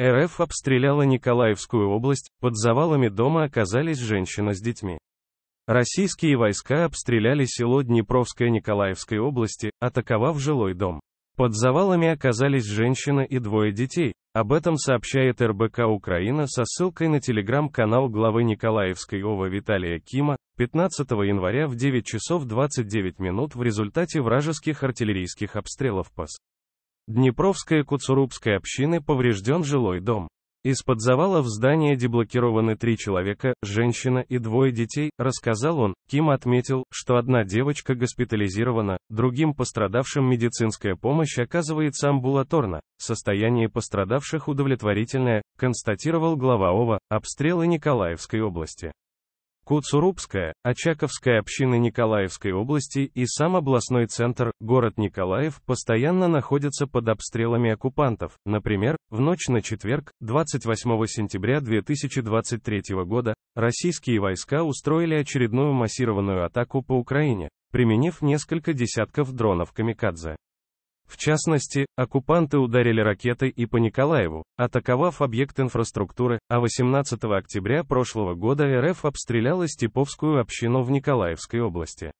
РФ обстреляла Николаевскую область, под завалами дома оказались женщина с детьми. Российские войска обстреляли село Днепровское Николаевской области, атаковав жилой дом. Под завалами оказались женщина и двое детей. Об этом сообщает РБК Украина со ссылкой на телеграм-канал главы Николаевской ОВА Виталия Кима, 15 января в 9 часов 29 минут в результате вражеских артиллерийских обстрелов ПАС. Днепровская Куцурубской общины поврежден жилой дом. Из-под завала в здания деблокированы три человека, женщина и двое детей, рассказал он. Ким отметил, что одна девочка госпитализирована, другим пострадавшим медицинская помощь оказывается амбулаторно. Состояние пострадавших удовлетворительное, констатировал глава ОВА, обстрелы Николаевской области. Куцурубская, Очаковская община Николаевской области и сам областной центр, город Николаев, постоянно находятся под обстрелами оккупантов. Например, в ночь на четверг, 28 сентября 2023 года, российские войска устроили очередную массированную атаку по Украине, применив несколько десятков дронов «Камикадзе». В частности, оккупанты ударили ракетой и по Николаеву, атаковав объект инфраструктуры, а 18 октября прошлого года РФ обстреляла Степовскую общину в Николаевской области.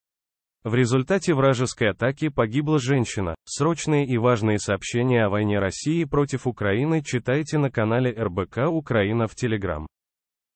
В результате вражеской атаки погибла женщина. Срочные и важные сообщения о войне России против Украины читайте на канале РБК Украина в Телеграм.